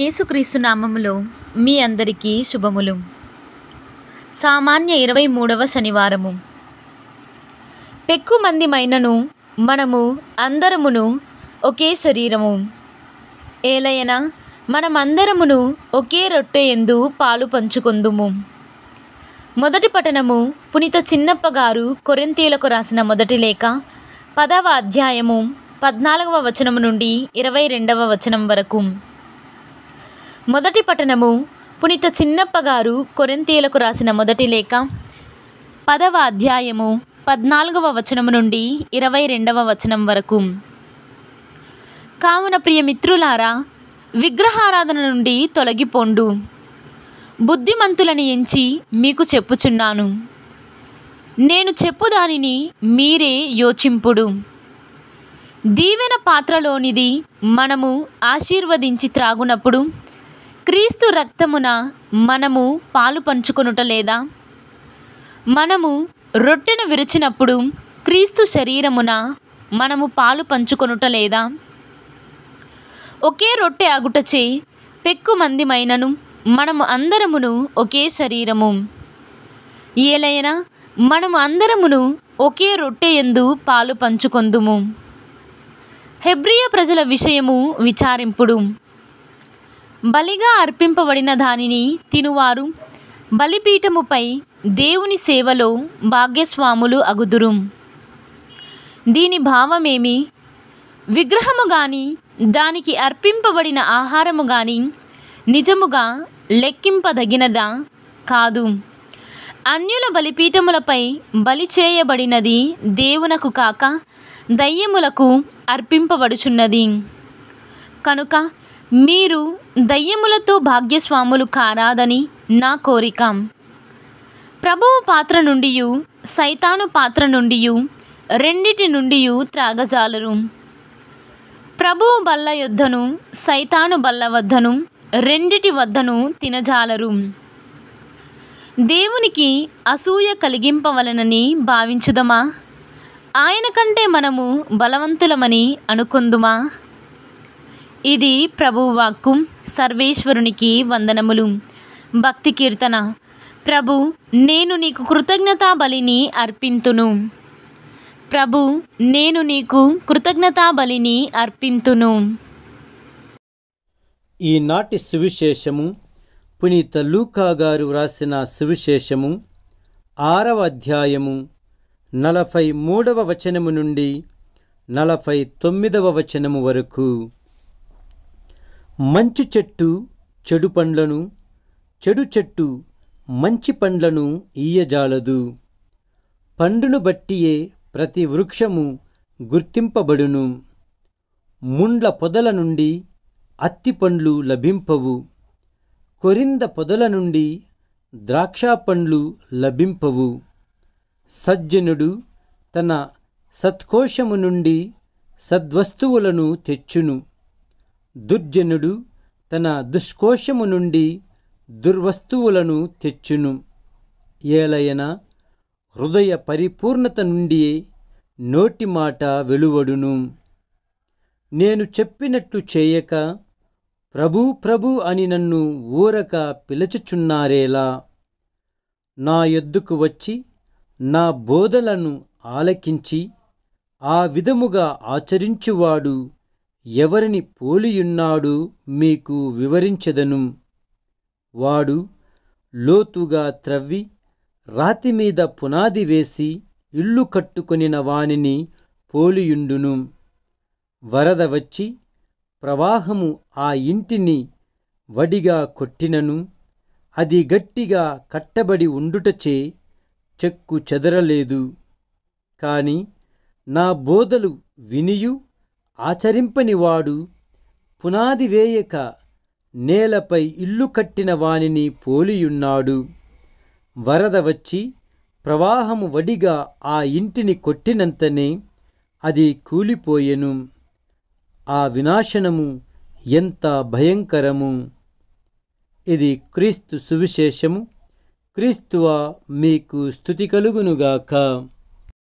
యేసుక్రీస్తు నామములో మీ అందరికీ శుభములు సామాన్య ఇరవై మూడవ శనివారము పెక్కుమందిమైనను మనము అందరమును ఒకే శరీరము ఏలయన మనమందరమును ఒకే రొట్టె ఎందు పాలు పంచుకుందుము మొదటి పఠనము పునీత చిన్నప్ప గారు కొరెంతీలకు రాసిన మొదటి లేఖ పదవ అధ్యాయము పద్నాలుగవ వచనము నుండి ఇరవై రెండవ వచనం వరకు మొదటి పట్టణము పునీత చిన్నప్పగారు గారు రాసిన మొదటి లేఖ పదవ అధ్యాయము పద్నాలుగవ వచనం నుండి ఇరవై రెండవ వచనం వరకు కావున ప్రియ మిత్రులారా విగ్రహారాధన నుండి తొలగిపోండు బుద్ధిమంతులని ఎంచి మీకు చెప్పుచున్నాను నేను చెప్పు దానిని మీరే యోచింపుడు దీవెన పాత్రలోనిది మనము ఆశీర్వదించి త్రాగునప్పుడు క్రీస్తు రక్తమున మనము పాలు పంచుకొనుట లేదా మనము రొట్టెను విరిచినప్పుడు క్రీస్తు శరీరమున మనము పాలు పంచుకొనుట లేదా ఒకే రొట్టె అగుటచే పెక్కు మందిమైనను మనము అందరమును ఒకే శరీరము ఏలైనా మనము అందరమును ఒకే రొట్టె ఎందు పాలు పంచుకొందుము హెబ్రియ ప్రజల విషయము విచారింపుడు బలిగా అర్పింపబడిన దానిని తినువారు బలిపీఠముపై దేవుని సేవలో భాగ్యస్వాములు అగుదురు దీని భావమేమి విగ్రహము గాని దానికి అర్పింపబడిన ఆహారము గాని నిజముగా లెక్కింపదగినదా కాదు అన్యుల బలిపీఠములపై బలి చేయబడినది దేవునకు కాక దయ్యములకు అర్పింపబడుచున్నది కనుక మీరు దయ్యములతో భాగ్యస్వాములు కారాదని నా కోరిక ప్రభువు పాత్ర నుండి సైతాను పాత్ర నుండి రెండిటి నుండి త్రాగజాలరు ప్రభువు బల్ల యొద్ధను సైతాను బల్ల వద్దను రెండిటి వద్దను తినజాలరు దేవునికి అసూయ కలిగింపవలనని భావించుదమా ఆయన కంటే మనము బలవంతులమని అనుకుందుమా ఇది ప్రభువాక్కు సర్వేశ్వరునికి వందనములు భక్తి కీర్తన ప్రభు నేను నీకు కృతజ్ఞతా బలిని అర్పింతును ప్రభు నేను నీకు కృతజ్ఞతా బలిని అర్పింతును ఈనాటి సువిశేషము పునీత లూకా గారు వ్రాసిన సువిశేషము ఆరవ అధ్యాయము నలభై మూడవ వచనము నుండి నలభై తొమ్మిదవ వచనము వరకు మంచి చెట్టు చెడు పండ్లను చెడు చెట్టు మంచి పండ్లను ఈయజాలదు పండును బట్టియే ప్రతి వృక్షము గుర్తింపబడును ముండ్ల పొదల నుండి అత్తి పండ్లు లభింపవు కొరింద పొదల నుండి ద్రాక్ష పండ్లు లభింపవు సజ్జనుడు తన సత్కోశము నుండి సద్వస్తువులను తెచ్చును దుర్జనుడు తన దుష్కోశము నుండి దుర్వస్తువులను తెచ్చును ఏలైన హృదయ పరిపూర్ణత నుండి నోటి మాట వెలువడును నేను చెప్పినట్లు చేయక ప్రభు ప్రభు అని నన్ను ఊరక పిలచుచున్నారేలా నా ఎద్దుకు వచ్చి నా బోధలను ఆలకించి ఆ విధముగా ఆచరించువాడు ఎవరిని పోలియున్నాడు మీకు వివరించెదను వాడు లోతుగా త్రవ్వి రాతి మీద పునాది వేసి ఇల్లు కట్టుకొనిన వానిని పోలియుండును వరద వచ్చి ప్రవాహము ఆ ఇంటిని వడిగా కొట్టినను అది గట్టిగా కట్టబడి ఉండుటచే చెక్కు చెదరలేదు కాని నా బోధలు వినియు ఆచరింపనివాడు పునాది వేయక నేలపై ఇల్లు కట్టిన వానిని పోలియున్నాడు వరద వచ్చి ప్రవాహము వడిగా ఆ ఇంటిని కొట్టినంతనే అది కూలిపోయెను ఆ వినాశనము ఎంత భయంకరము ఇది క్రీస్తు సువిశేషము క్రీస్తువా మీకు స్థుతి కలుగునుగాక